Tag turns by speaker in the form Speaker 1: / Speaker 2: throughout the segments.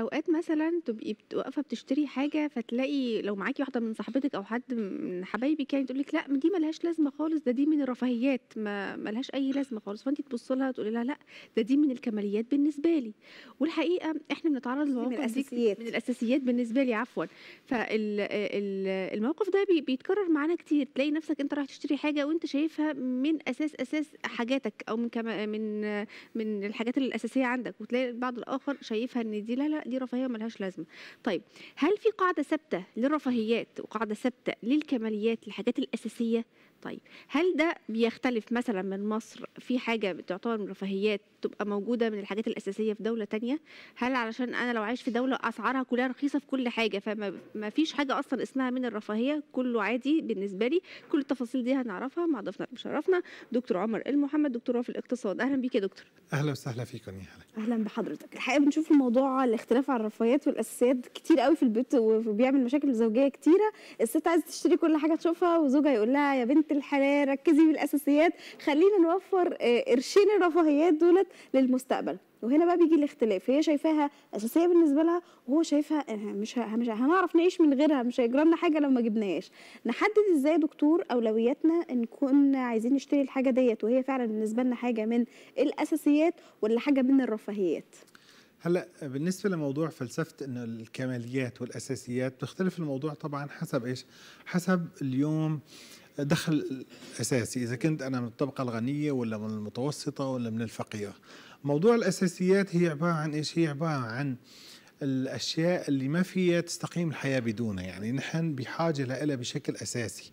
Speaker 1: أوقات مثلًا تبقي واقفة بتشتري حاجة، فتلاقي لو معاكي واحدة من صاحبتِك أو حد من حبايبِك يعني تقول لِك لأ دي ما لهاش لازمة خالص، ده دي من الرفاهيات ما ما لهاش أي لازمة خالص، فأنتِ تبُصّي لها تقولي لها لأ، ده دي من الكماليات بالنسبة لي، والحقيقة إحنا بنتعرّض لمواقف من الأساسيات. من الأساسيات بالنسبة لي عفوًا، فالموقف الموقف ده بيتكرر معانا كتير، تلاقي نفسك أنت رايح تشتري حاجة وأنت شايفها من أساس أساس حاجاتك أو من كما من من الحاجات الأساسية عندك، وتلاقي البعض الآخر شايفها إن دي لا، لا دي رفاهيه ملهاش لازمه طيب هل في قاعده ثابته للرفاهيات وقاعده ثابته للكماليات الحاجات الاساسيه طيب هل ده بيختلف مثلا من مصر في حاجه بتعتبر من رفاهيات تبقى موجوده من الحاجات الاساسيه في دوله تانية هل علشان انا لو عايش في دوله اسعارها كلها رخيصه في كل حاجه فما فيش حاجه اصلا اسمها من الرفاهيه كله عادي بالنسبه لي كل التفاصيل دي هنعرفها مع ضيفنا مشرفنا دكتور عمر المحمد
Speaker 2: دكتور في الاقتصاد اهلا بيك يا دكتور
Speaker 3: اهلا وسهلا فيك يا هلا
Speaker 2: اهلا بحضرتك الحقيقه بنشوف الموضوع الاختلاف على الرفاهيات والاساسيات كتير قوي في البيت وبيعمل مشاكل زوجيه كتيره الست عايزه تشتري كل حاجه تشوفها وزوجها يقول لها يا بنت الحياه ركزي بالاساسيات خلينا نوفر آه، قرشين الرفاهيات دولت للمستقبل وهنا بقى بيجي الاختلاف هي شايفاها اساسيه بالنسبه لها وهو شايفها آه، مش مش هنعرف نعيش من غيرها مش هيجرى لنا حاجه لو ما جبناهاش نحدد ازاي دكتور اولوياتنا ان كنا عايزين نشتري الحاجه ديت وهي فعلا بالنسبه لنا حاجه من الاساسيات ولا حاجه من الرفاهيات
Speaker 3: هلا بالنسبه لموضوع فلسفه ان الكماليات والاساسيات بيختلف الموضوع طبعا حسب ايش حسب اليوم آه دخل أساسي إذا كنت أنا من الطبقة الغنية ولا من المتوسطة ولا من الفقيرة موضوع الأساسيات هي عبارة عن إيش هي عبارة عن الأشياء اللي ما فيها تستقيم الحياة بدونها يعني نحن بحاجة لها بشكل أساسي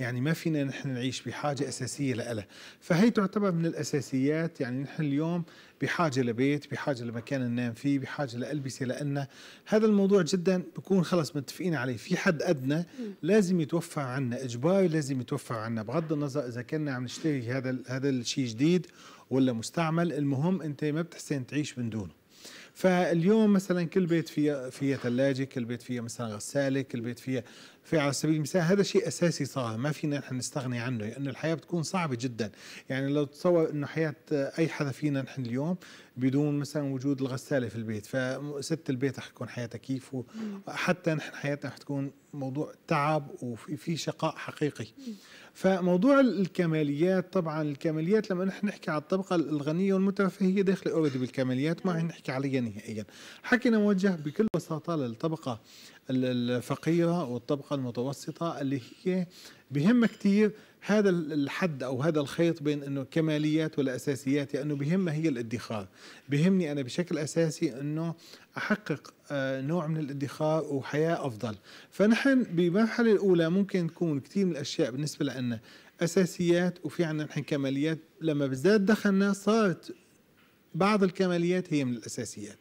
Speaker 3: يعني ما فينا نحن نعيش بحاجة أساسية لها فهي تعتبر من الأساسيات يعني نحن اليوم بحاجة لبيت بحاجة لمكان ننام فيه بحاجة لألبسة لأن هذا الموضوع جدا بكون خلص متفقين عليه في حد أدنى لازم يتوفى عنا إجباري لازم يتوفى عنا بغض النظر إذا كنا عم نشتري هذا هذا الشيء جديد ولا مستعمل المهم أنت ما بتحسن تعيش من دونه فاليوم مثلا كل بيت فيه فيه ثلاجه كل بيت فيه مثلا غساله كل بيت فيه في على سبيل المثال هذا شيء اساسي صار ما فينا نحن نستغني عنه لانه يعني الحياه بتكون صعبه جدا يعني لو تصور انه حياه اي حدا فينا نحن اليوم بدون مثلا وجود الغساله في البيت فست البيت رح تكون حياتها كيف حتى نحن حياتنا رح تكون موضوع تعب وفي في شقاء حقيقي فموضوع الكماليات طبعا الكماليات لما نحن نحكي على الطبقه الغنيه والمترفه هي داخله اوريدي بالكماليات ما رح نحكي عليها نهائيا حكينا موجه بكل بساطة للطبقة الفقيرة والطبقة المتوسطة اللي هي بهم كثير هذا الحد او هذا الخيط بين انه كماليات ولا اساسيات لانه يعني هي الادخار بهمني انا بشكل اساسي انه احقق آه، نوع من الادخار وحياه افضل فنحن بمرحله الاولى ممكن تكون كثير من الاشياء بالنسبه لنا اساسيات وفي عندنا نحن كماليات لما بزاد دخلنا صارت بعض الكماليات هي من الاساسيات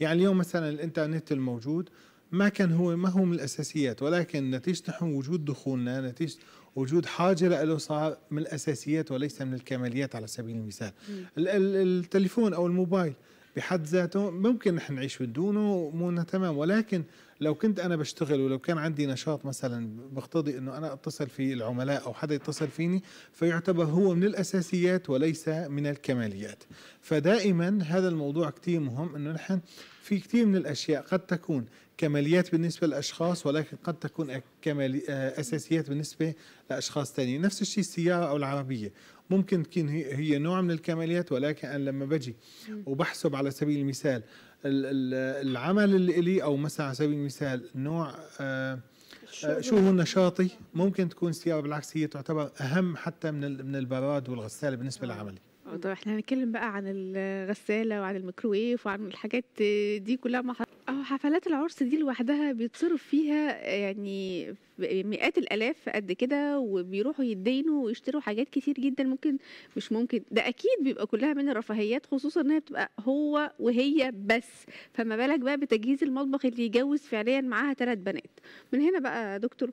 Speaker 3: يعني اليوم مثلا الانترنت الموجود ما كان هو ما هو من الاساسيات ولكن نتيجه نحن وجود دخولنا نتيجه وجود حاجه له صار من الاساسيات وليس من الكماليات على سبيل المثال التليفون او الموبايل بحد ذاته ممكن نحن نعيش بدونه مو تمام ولكن لو كنت انا بشتغل ولو كان عندي نشاط مثلا بقتضي انه انا اتصل في العملاء او حدا يتصل فيني فيعتبر هو من الاساسيات وليس من الكماليات فدائما هذا الموضوع كثير مهم انه نحن في كثير من الاشياء قد تكون كماليات بالنسبه للاشخاص ولكن قد تكون كمال آه، اساسيات بالنسبه لاشخاص ثانيين نفس الشيء السياره او العربيه ممكن تكون هي نوع من الكماليات ولكن أنا لما بجي وبحسب على سبيل المثال العمل اللي لي أو مثلا على سبيل المثال نوع آه، آه، شو هو نشاطي ممكن تكون السيارة بالعكس هي تعتبر أهم حتى من من البراد والغسالة بالنسبة آه. لعملي
Speaker 1: طب احنا هنتكلم بقى عن الغسالة وعن الميكروويف وعن الحاجات دي كلها مع آه حفلات العرس دي لوحدها بيتصرف فيها آه، يعني مئات الآلاف قد كده وبيروحوا يتدينوا ويشتروا حاجات كتير جدا ممكن مش ممكن ده أكيد بيبقى كلها من الرفاهيات خصوصا إنها بتبقى هو وهي بس فما بالك بقى بتجهيز المطبخ اللي يجوز فعليا معاها ثلاث بنات من هنا بقى يا دكتور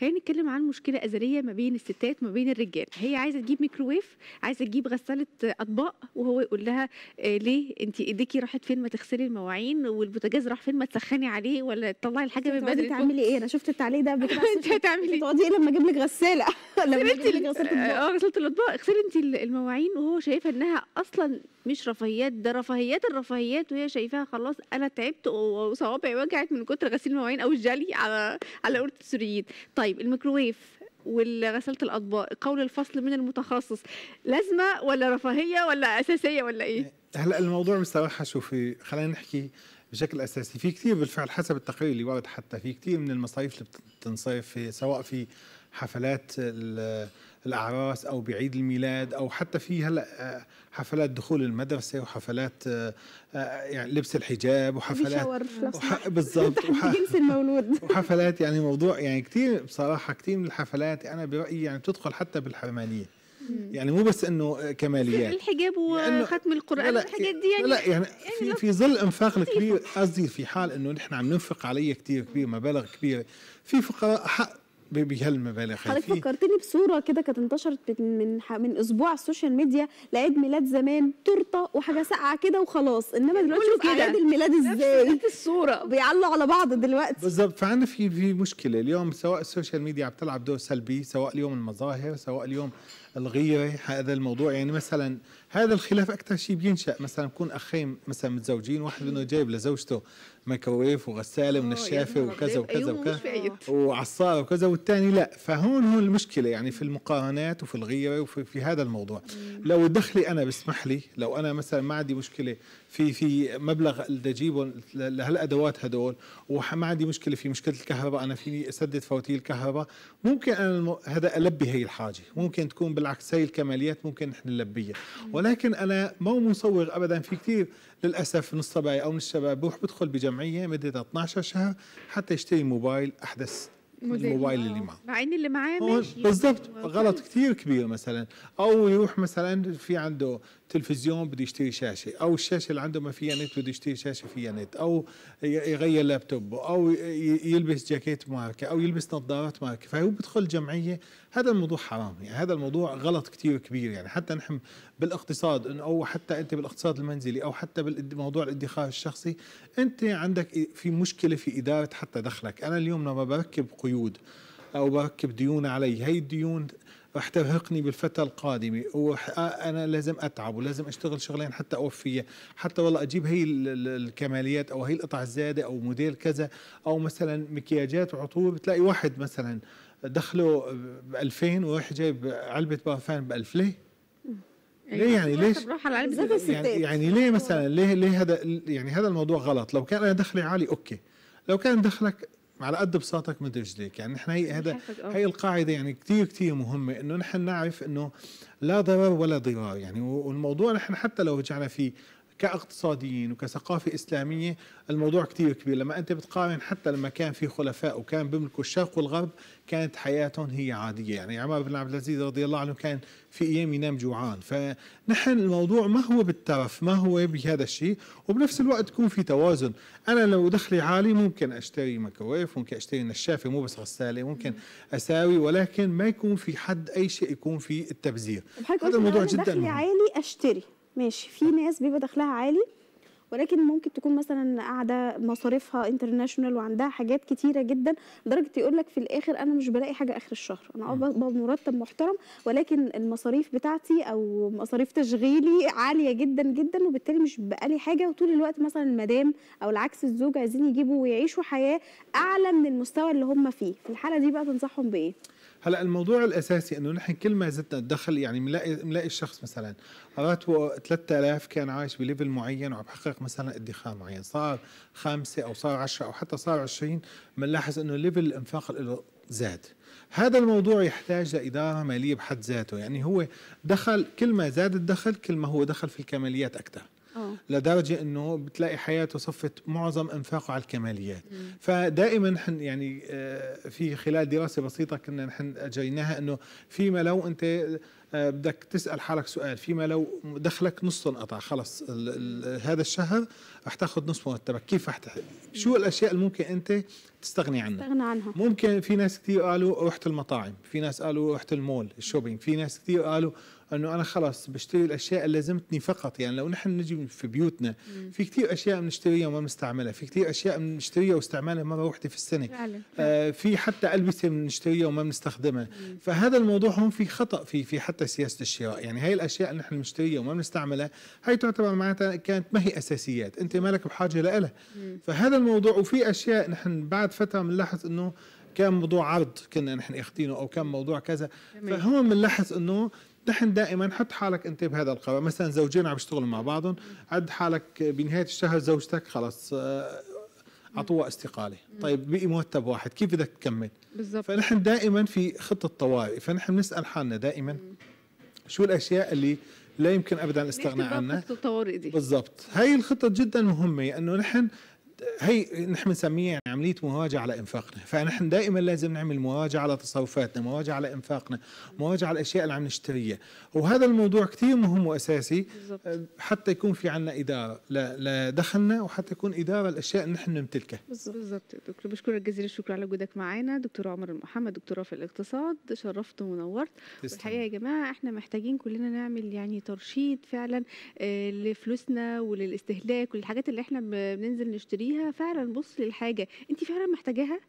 Speaker 1: خلينا نتكلم عن مشكلة أزلية ما بين الستات وما بين الرجال هي عايزة تجيب ميكروويف عايزة تجيب غسالة آه، أطباق وهو يقول لها آه، ليه أنت إيديكي راحت فين ما تغسلي المواعين والبوتاجاز راح راح فين ما تسخني عليه ولا تطلعي الحاجه من بدري تعملي
Speaker 2: ايه انا شفت التعليق ده قبل انت هتعملي ايه تقعدي
Speaker 1: لما اجيب لك غساله لما اجيب لك غساله آه،, اه غساله الاطباق اغسلي انت المواعين وهو شايفها انها اصلا مش رفاهيات ده رفاهيات الرفاهيات وهي شايفاها خلاص انا تعبت وصوابعي وجعت من كتر غسيل المواعين او الجلي على على قولة السوريين طيب الميكروويف وغسالة الأطباق قول الفصل من المتخصص لازمة ولا رفاهية ولا أساسية ولا إيه؟
Speaker 3: هلا الموضوع مستوحى شوفي خلينا نحكي بشكل اساسي في كثير بالفعل حسب التقرير اللي ورد حتى في كثير من المصاريف اللي بتنصرف في سواء في حفلات الاعراس او بعيد الميلاد او حتى في هلا آه، حفلات دخول المدرسه وحفلات آه، آه، يعني لبس الحجاب وحفلات بالضبط
Speaker 2: المولود
Speaker 3: وحفلات يعني موضوع يعني كثير بصراحه كثير من الحفلات انا برايي يعني بتدخل حتى بالحرمانيه يعني مو بس انه كماليات
Speaker 1: الحجاب وختم القران الحاجات دي يعني لا يعني, يعني,
Speaker 3: يعني في, في ظل انفاق كبير قصدي في حال انه نحن عم ننفق عليه كثير كبير مبالغ كبيره في فقراء حق بهالمبالغ
Speaker 2: حضرتك فكرتني بصوره كده كانت انتشرت من من اسبوع على السوشيال ميديا لعيد ميلاد زمان تورته وحاجه ساقعه كده وخلاص انما دلوقتي في اعياد إيه الميلاد ازاي نفس الصوره بيعلوا على بعض دلوقتي
Speaker 3: بالظبط فعندنا في في مشكله اليوم سواء السوشيال ميديا عم تلعب دور سلبي سواء اليوم المظاهر سواء اليوم الغيره هذا الموضوع يعني مثلا هذا الخلاف اكثر شيء بينشا مثلا بكون اخين مثلا متزوجين واحد انه جايب لزوجته ميكروويف وغساله ونشافه آه، وكذا وكذا أيوه، وكذا وعصاره وكذا والثاني لا فهون هون المشكله يعني في المقارنات وفي الغيره وفي في هذا الموضوع لو دخلي انا بسمح لي لو انا مثلا ما عندي مشكله في في مبلغ اجيبه لهالادوات هدول وما عندي مشكله في مشكله الكهرباء انا فيني اسدد فواتير الكهرباء ممكن انا الم... هذا البي هي الحاجه ممكن تكون بالعكس هي الكماليات ممكن نحن نلبيها ولكن انا مو مصور ابدا في كثير للاسف من الصبايا او من الشباب بروح بدخل بجمع الجمعيه مدتها 12 شهر حتى يشتري موبايل احدث الموبايل آه. اللي معه
Speaker 1: مع اللي معاه بالضبط غلط
Speaker 3: كثير كبير مثلا او يروح مثلا في عنده تلفزيون بده يشتري شاشه او الشاشه اللي عنده ما فيها نت بده يشتري شاشه فيها نت او يغير لابتوب او يلبس جاكيت ماركه او يلبس نظارات ماركه فهو بدخل جمعيه هذا الموضوع حرام يعني هذا الموضوع غلط كثير كبير يعني حتى نحن بالاقتصاد او حتى انت بالاقتصاد المنزلي او حتى بالموضوع الادخار الشخصي انت عندك في مشكله في اداره حتى دخلك انا اليوم لما بركب قيود او بركب ديون علي هي الديون راح ترهقني بالفتره القادمه وانا لازم اتعب ولازم اشتغل شغلين حتى أوفيها حتى والله اجيب هي الكماليات او هي القطع الزايده او موديل كذا او مثلا مكياجات وعطور بتلاقي واحد مثلا دخله ب 2000 وراح جايب علبه بارفان ب 1000 ليه؟ ليه يعني, يعني ليش
Speaker 1: على علبه يعني, يعني
Speaker 3: ليه مثلا ليه ليه هذا يعني هذا الموضوع غلط لو كان انا دخلي عالي اوكي لو كان دخلك على قد بساطك مد رجليك يعني نحن هي هذا هي القاعده يعني كثير كثير مهمه انه نحن نعرف انه لا ضرر ولا ضرار يعني والموضوع نحن حتى لو رجعنا فيه كاقتصاديين وكثقافة إسلامية الموضوع كتير كبير لما أنت بتقارن حتى لما كان في خلفاء وكان بيملكوا الشرق والغرب كانت حياتهم هي عادية يعني عمر بن عبد العزيز رضي الله عنه كان في أيام ينام جوعان فنحن الموضوع ما هو بالترف ما هو بهذا الشيء وبنفس الوقت يكون في توازن أنا لو دخلي عالي ممكن أشتري ميكروويف ممكن أشتري نشافة مو بس غسالة ممكن أساوي ولكن ما يكون في حد أي شيء يكون في التبذير
Speaker 2: هذا الموضوع جدا دخلي عالي أشتري ماشي في ناس بيبقى دخلها عالي ولكن ممكن تكون مثلا قاعده مصاريفها انترناشونال وعندها حاجات كتيره جدا لدرجه يقول لك في الاخر انا مش بلاقي حاجه اخر الشهر انا اه بمرتب محترم ولكن المصاريف بتاعتي او مصاريف تشغيلي عاليه جدا جدا وبالتالي مش بقالي حاجه وطول الوقت مثلا المدام او العكس الزوج عايزين يجيبوا ويعيشوا حياه اعلى من المستوى اللي هم فيه في الحاله دي بقى تنصحهم بايه
Speaker 3: هلا الموضوع الاساسي انه نحن كل ما زدنا الدخل يعني بنلاقي بنلاقي الشخص مثلا راتبه 3000 كان عايش بليفل معين وعم بحقق مثلا ادخار معين صار خمسه او صار 10 او حتى صار 20 بنلاحظ انه ليفل الانفاق له زاد هذا الموضوع يحتاج لإدارة مالية بحد ذاته يعني هو دخل كل ما زاد الدخل كل ما هو دخل في الكماليات أكثر آه. لدرجه انه بتلاقي حياته صفت معظم انفاقه على الكماليات فدائما حن يعني آه، في خلال دراسه بسيطه كنا نحن جيناها انه فيما لو انت آه، بدك تسال حالك سؤال فيما لو دخلك نص انقطع خلص هذا الشهر رح تاخذ نص مرتبك كيف رح شو الاشياء اللي ممكن انت تستغني عنها تستغنى عنها ممكن في ناس كثير قالوا رحت المطاعم في ناس قالوا رحت المول الشوبينج في ناس كثير قالوا انه انا خلص بشتري الاشياء اللي لازمتني فقط يعني لو نحن نجي في بيوتنا مم. في كثير اشياء بنشتريها وما بنستعملها في كثير اشياء بنشتريها واستعمالها مره واحده في السنه فعلا. آه في حتى البسه بنشتريها وما بنستخدمها فهذا الموضوع هون في خطا في في حتى سياسه الشراء يعني هاي الاشياء اللي نحن بنشتريها وما بنستعملها هاي تعتبر معناتها كانت ما هي اساسيات انت مالك بحاجه لها فهذا الموضوع وفي اشياء نحن بعد بعد فتره بنلاحظ انه كان موضوع عرض كنا نحن اخذينه او كان موضوع كذا فهون بنلاحظ انه نحن دائما حط حالك انت بهذا القرار مثلا زوجين عم يشتغلوا مع بعضهم عد حالك بنهايه الشهر زوجتك خلص آه، اعطوها استقاله طيب بقي مرتب واحد كيف بدك تكمل بالزبط. فنحن دائما في خطه طوارئ فنحن بنسال حالنا دائما شو الاشياء اللي لا يمكن ابدا الاستغناء عنها بالضبط هاي الخطه جدا مهمه لانه يعني نحن هي نحن بنسميها يعني عمليه مواجهه على انفاقنا، فنحن دائما لازم نعمل مواجهه على تصرفاتنا، مواجهه على انفاقنا، مواجهه على الاشياء اللي عم نشتريها، وهذا الموضوع كثير مهم واساسي بالزبط. آه، حتى يكون في عندنا اداره لدخلنا وحتى يكون اداره الاشياء اللي نحن نمتلكها.
Speaker 1: بالضبط دكتور بشكرك جزيل الشكر على وجودك معانا، دكتور عمر محمد دكتوره في الاقتصاد، شرفت ونورت، الحقيقة يا جماعه احنا محتاجين كلنا نعمل يعني ترشيد فعلا آه، لفلوسنا وللاستهلاك وللحاجات اللي احنا بننزل نشتريها فيها فعلا بص للحاجه انت فعلا محتاجاها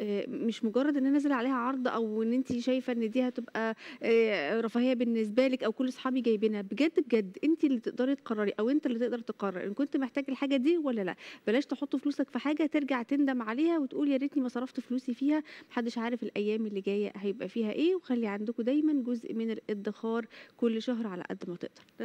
Speaker 1: آه، مش مجرد ان انا نازل عليها عرض او ان انت شايفه ان دي هتبقى آه، رفاهيه بالنسبه لك او كل اصحابي جايبينها بجد بجد انت اللي تقدري تقرري او انت اللي تقدر تقرر ان كنت محتاج الحاجه دي ولا لا بلاش تحط فلوسك في حاجه ترجع تندم عليها وتقول يا ريتني ما صرفت فلوسي فيها محدش عارف الايام اللي جايه هيبقى فيها ايه وخلي عندكم دايما جزء من الادخار كل شهر على قد ما تقدر